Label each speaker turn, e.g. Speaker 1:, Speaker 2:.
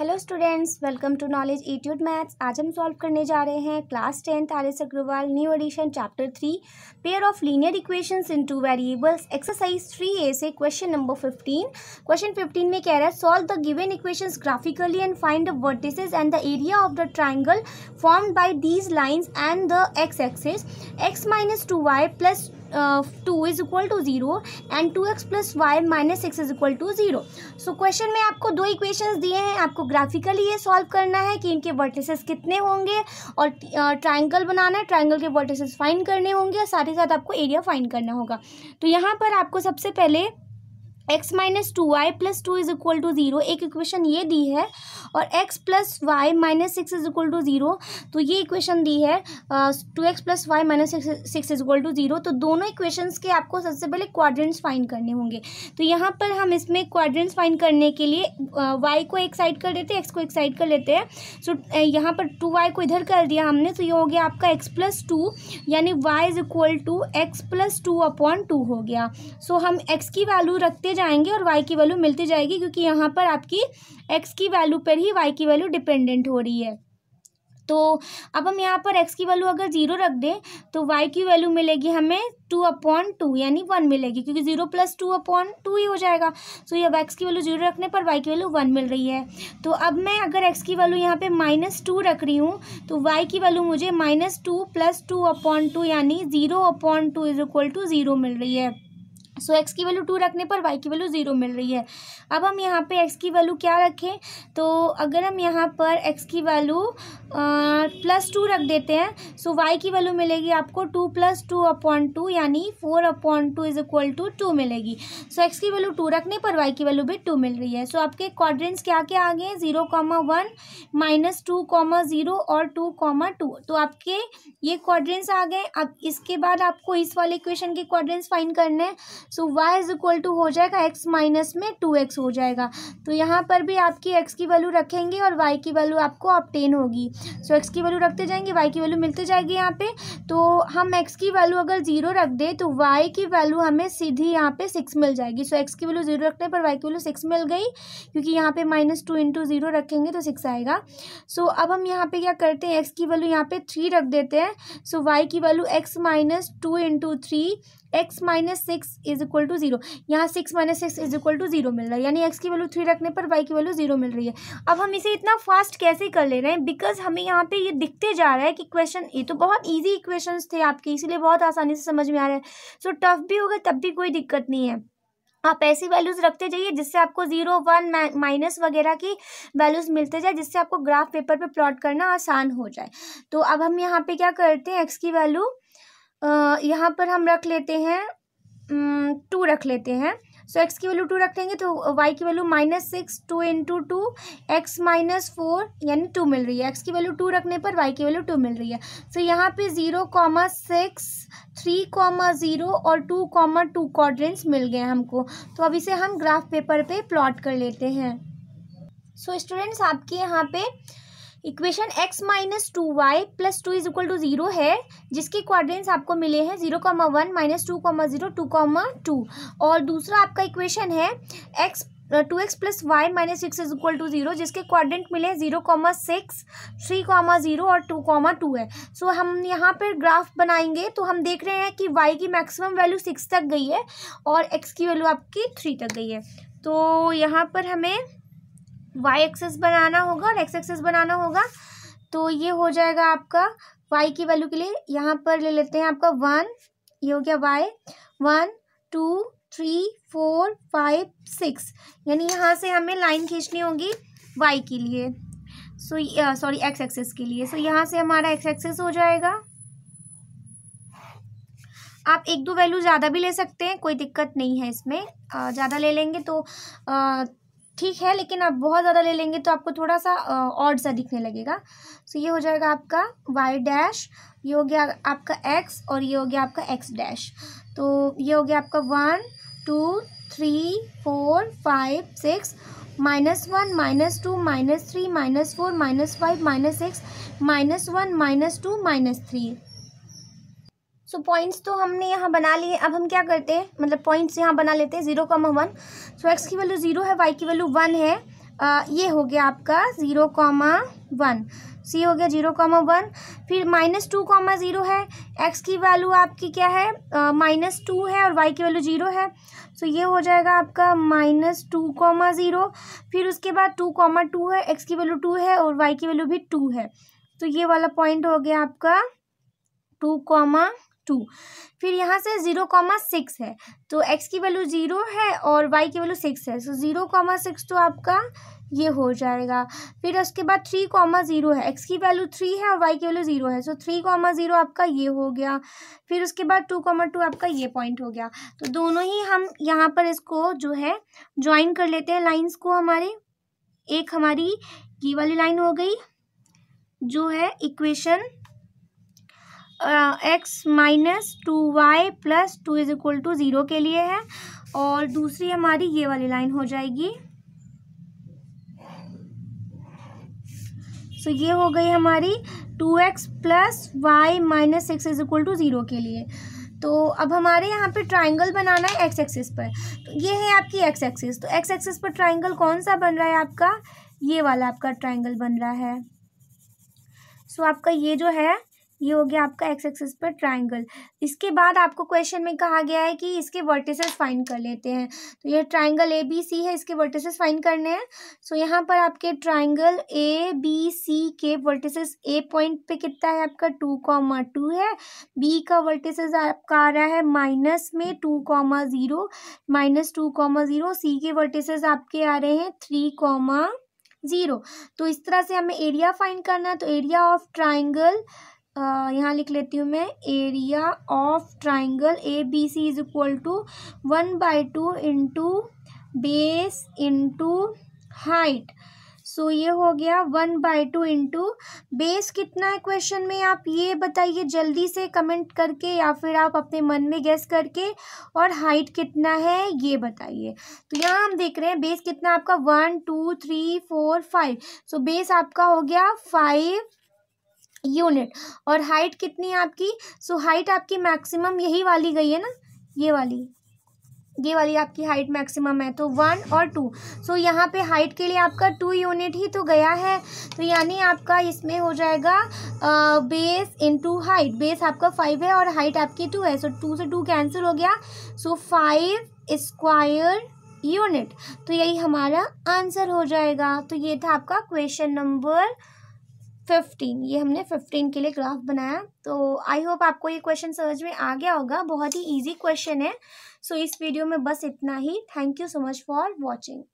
Speaker 1: hello students welcome to knowledge attitude maths आज हम solve करने जा रहे हैं class tenth R S Agarwal new edition chapter three pair of linear equations in two variables exercise three A से question number fifteen question fifteen में कह रहा है solve the given equations graphically and find the vertices and the area of the triangle form by these lines and the x axis x minus two y plus two is equal to zero and two x plus y minus x is equal to zero so question में आपको दो equations दिए हैं आपको graphically ये solve करना है कि इनके वर्टिसेस कितने होंगे और ट्राइंगल बनाना है ट्राइंगल के वर्टिसेस फाइन करने होंगे और साथ ही साथ आपको एरिया फाइन करना होगा तो यहाँ पर आपको सबसे पहले x minus two y plus two is equal to zero एक इक्वेशन ये दी है और x plus y minus six is equal to zero तो ये इक्वेशन दी है two x plus y minus six is equal to zero तो दोनों इक्वेशंस के आपको सबसे पहले क्वाड्रेंट्स फाइन करने होंगे तो यहाँ पर हम इसमें क्वाड्रेंट्स फाइन करने के लिए वाई को एक साइड कर देते हैं एक्स को एक साइड कर लेते हैं सो यहाँ पर टू वाई को इधर कर दिया हमने तो ये हो गया आपका एक्स प्लस टू यानी y is equal to x plus two upon two हो गया सो so, हम एक्स की वैल्यू रखते जाएंगे और वाई की वैल्यू मिलती जाएगी क्योंकि यहाँ पर आपकी एक्स की वैल्यू पर ही वाई की वैल्यू डिपेंडेंट हो रही है तो अब हम यहाँ पर एक्स की वैल्यू अगर ज़ीरो रख दें तो वाई की वैल्यू मिलेगी हमें टू अपॉन टू यानी वन मिलेगी क्योंकि zero plus two upon two ही हो जाएगा सो ये अब एक्स की वैल्यू जीरो रखने पर वाई की वैल्यू वन मिल रही है तो अब मैं अगर एक्स की वैल्यू यहाँ पे माइनस टू रख रही हूँ तो वाई की वैल्यू मुझे minus two plus two upon two यानी zero upon two is equal to zero मिल रही है सो so, एक्स की वैल्यू टू रखने पर वाई की वैल्यू ज़ीरो मिल रही है अब हम यहाँ पे एक्स की वैल्यू क्या रखें तो अगर हम यहाँ पर एक्स की वैल्यू प्लस टू रख देते हैं सो so वाई की वैल्यू मिलेगी आपको two plus two upon two यानी four upon two is equal to two मिलेगी सो so, एक्स की वैल्यू टू रखने पर वाई की वैल्यू भी टू मिल रही है सो so, आपके क्वाड्रेंट्स क्या क्या आ गए हैं zero comma one minus two comma zero और टू कॉमा टू तो आपके ये क्वाड्रेंट्स आ गए अब इसके बाद आपको इस वाले क्वेश्चन के क्वाड्रेंट्स फाइन करने हैं so y is equal to हो जाएगा एक्स माइनस में टू एक्स हो जाएगा तो यहाँ पर भी आपकी एक्स की वैल्यू रखेंगे और वाई की वैल्यू आपको ऑप्टेन होगी सो एक्स की वैल्यू रखते जाएंगे वाई की वैल्यू मिलते जाएगी यहाँ पे तो हम एक्स की वैल्यू अगर जीरो रख दें तो वाई की वैल्यू हमें सीधी यहाँ पे सिक्स मिल जाएगी सो एक्स की वैल्यू जीरो रखने पर वाई की वैल्यू सिक्स मिल गई क्योंकि यहाँ पे माइनस टू इंटू जीरो रखेंगे तो सिक्स आएगा सो so, अब हम यहाँ पे क्या करते हैं एक्स की वैल्यू यहाँ पे थ्री रख देते हैं सो so, वाई की value x minus two into three x minus six is equal to zero यहाँ six minus six is equal to zero मिल रहा है यानी एक्स की वैल्यू थ्री रखने पर वाई की वैल्यू जीरो मिल रही है अब हम इसे इतना फास्ट कैसे कर ले रहे हैं बिकॉज हमें यहाँ पे ये दिखते जा रहा है कि क्वेश्चन ये तो बहुत ईजी इक्वेशन थे आपके इसीलिए बहुत आसानी से समझ में आ रहा है सो so, टफ भी होगा तब भी कोई दिक्कत नहीं है आप ऐसी वैल्यूज़ रखते जाइए जिससे आपको जीरो वन माइनस वगैरह की वैल्यूज़ मिलते जाए जिससे आपको ग्राफ पेपर पे प्लॉट करना आसान हो जाए तो अब हम यहाँ पे क्या करते हैं एक्स की वैल्यू यहाँ पर हम रख लेते हैं टू रख लेते हैं सो so, एक्स की वैल्यू टू रखेंगे तो वाई की value minus six two into two x minus four यानी टू मिल रही है एक्स की वैल्यू टू रखने पर वाई की वैल्यू टू मिल रही है सो so, यहाँ पे zero comma six three comma zero और टू कॉमा टू कॉड्रेंस मिल गए हमको तो अब इसे हम ग्राफ पेपर पे प्लॉट कर लेते हैं सो so, स्टूडेंट्स आपके यहाँ पे equation x minus two y plus two is equal to zero है जिसके क्वाड्रेंट्स आपको मिले हैं zero comma one minus two comma zero two comma two और दूसरा आपका इक्वेशन है x two x plus y minus six is equal to zero जिसके क्वाड्रेंट मिले हैं zero comma six three comma zero और टू कॉमा टू है so so, हम यहाँ पर ग्राफ बनाएंगे तो हम देख रहे हैं कि वाई की मैक्सिमम वैल्यू सिक्स तक गई है और एक्स की वैल्यू आपकी थ्री तक गई है तो यहाँ पर हमें वाई एक्सेस बनाना होगा और एक्स एक्सेस बनाना होगा तो ये हो जाएगा आपका वाई की वैल्यू के लिए यहाँ पर ले लेते हैं आपका वन ये हो गया y one two three four five six यानी यहाँ से हमें लाइन खींचनी होगी वाई के लिए सो सॉरी एक्स एक्सेस के लिए सो so, यहाँ से हमारा एक्स एक्सेस हो जाएगा आप एक दो वैल्यू ज़्यादा भी ले सकते हैं कोई दिक्कत नहीं है इसमें uh, ज़्यादा ले लेंगे तो uh, ठीक है लेकिन आप बहुत ज़्यादा ले लेंगे तो आपको थोड़ा सा ऑड सा दिखने लगेगा सो so, ये हो जाएगा आपका वाई डैश ये हो गया आपका एक्स और ये हो गया आपका एक्स डैश तो ये हो गया आपका one two three four five six minus one minus two minus three minus four minus five minus six minus one minus two minus three so so, points तो हमने यहाँ बना लिए अब हम क्या करते हैं मतलब पॉइंट्स यहाँ बना लेते हैं zero comma one so x की वैल्यू ज़ीरो है वाई की वैल्यू वन है आ, ये हो गया आपका ज़ीरो कॉमा वन सी हो गया जीरो कॉमा वन फिर माइनस टू कॉमा ज़ीरो है एक्स की वैल्यू आपकी क्या है माइनस टू है और वाई की वैल्यू ज़ीरो है सो so, ये हो जाएगा आपका माइनस टू कॉमा ज़ीरो फिर उसके बाद टू कॉमा टू है एक्स की वैल्यू टू है और वाई की वैल्यू भी टू है तो so, ये वाला पॉइंट हो गया आपका टू कॉमा टू फिर यहाँ से ज़ीरो कॉमा सिक्स है तो एक्स की वैल्यू ज़ीरो है और वाई की वैल्यू सिक्स है सो ज़ीरो कॉमा सिक्स तो आपका ये हो जाएगा फिर उसके बाद थ्री कॉमा ज़ीरो है एक्स की वैल्यू थ्री है और वाई की वैल्यू ज़ीरो है सो थ्री कॉमा ज़ीरो आपका ये हो गया फिर उसके बाद टू कॉमा टू आपका ये पॉइंट हो गया तो दोनों ही हम यहाँ पर इसको जो है ज्वाइन कर लेते हैं लाइन्स को हमारे एक हमारी ये वाली लाइन हो गई जो है equation x minus two y plus two is equal to zero के लिए है और दूसरी हमारी ये वाली लाइन हो जाएगी सो so, ये हो गई हमारी two x plus y minus six is equal to zero के लिए तो अब हमारे यहाँ पे ट्राइंगल बनाना है एक्स एक्सिस पर तो ये है आपकी एक्स एक्सिस तो एक्स एक्सिस पर ट्राइंगल कौन सा बन रहा है आपका ये वाला आपका ट्राइंगल बन रहा है सो so, आपका ये जो है ये हो गया आपका एक्स एक्सेस पर ट्राइंगल इसके बाद आपको क्वेश्चन में कहा गया है कि इसके वर्टिसेस फाइन कर लेते हैं तो ये ट्राइंगल ए बी सी है इसके वर्टिसेस फाइन करने हैं सो so, यहाँ पर आपके ट्राइंगल ए बी सी के वर्टिसेस ए पॉइंट पे कितना है आपका टू कॉमा टू है बी का वर्टिसेस आपका आ रहा है माइनस में two comma zero minus two comma zero C के वर्टिसेस आपके आ रहे हैं थ्री कॉमा ज़ीरो तो इस तरह से हमें एरिया फाइंड करना है तो एरिया ऑफ ट्राइंगल यहाँ लिख लेती हूँ मैं area of triangle A B C is equal to one by two into base into height so ये हो गया one by two into base कितना है क्वेश्चन में आप ये बताइए जल्दी से कमेंट करके या फिर आप अपने मन में गैस करके और हाइट कितना है ये बताइए तो यहाँ हम देख रहे हैं बेस कितना आपका one two three four five so base आपका हो गया फाइव यूनिट और हाइट कितनी है आपकी सो so, हाइट आपकी मैक्सिमम यही वाली गई है ना ये वाली ये वाली आपकी हाइट मैक्सिमम है तो वन और टू सो so, यहाँ पे हाइट के लिए आपका टू यूनिट ही तो गया है तो यानी आपका इसमें हो जाएगा आ, बेस इनटू हाइट बेस आपका फाइव है और हाइट आपकी टू है सो so, टू से टू कैंसिल हो गया सो फाइव स्क्वायर यूनिट तो यही हमारा आंसर हो जाएगा तो ये था आपका क्वेश्चन नंबर फिफ्टीन ये हमने फिफ्टीन के लिए ग्राफ बनाया तो आई होप आपको ये क्वेश्चन समझ में आ गया होगा बहुत ही ईजी क्वेश्चन है सो so, इस वीडियो में बस इतना ही thank you so much for watching